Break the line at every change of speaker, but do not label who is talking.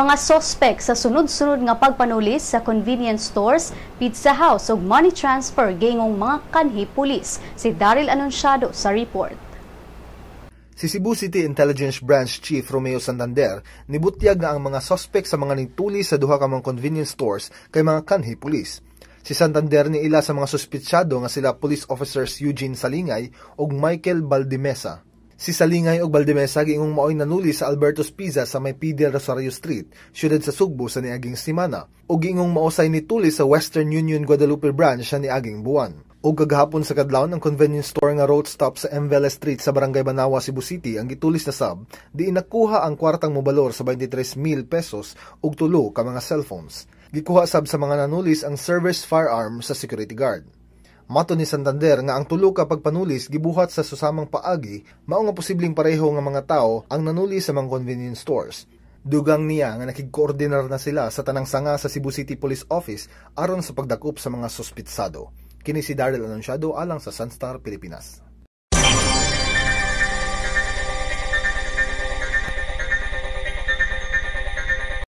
mga sospek sa sunod-sunod nga pagpanulis sa convenience stores, pizza house ug money transfer gayong mga kanhi pulis. Si Daryl Anunciado sa report.
Si Cebu City Intelligence Branch Chief Romeo Santander nibutyag na ang mga sospek sa mga nituli sa duha ka mga convenience stores kay mga kanhi pulis. Si Santander ni ila sa mga suspitsyado nga sila Police Officers Eugene Salingay ug Michael Baldimesa. Si Salingay og Valdemesa giingong maoy nanuli sa Alberto's Pizza sa may Pidel Rosario Street, syudad sa Sugbo sa niaging simana, ug giingong maosay ni Tuli sa Western Union Guadalupe branch sa niaging buwan. O kagahapon sa kadlawon ang convenience store nga road stop sa M. Velez Street sa Barangay Banawa, Cebu City ang gitulis na sab, di inakuha ang kwartang mobalor sa 23,000 pesos ug tulo ka mga cellphones. Gikuha sab sa mga nanulis ang service firearm sa security guard. Mato ni Santander nga ang tulo ka pagpanulis gibuhat sa susamang paagi, mao nga posibleng pareho nga mga tao ang nanuli sa mga convenience stores. Dugang niya nga nakigkoordinar na sila sa tanang sanga sa Cebu City Police Office aron sa pagdakop sa mga suspitsado. Kini si Daryl Anunsyado alang sa Sunstar Pilipinas.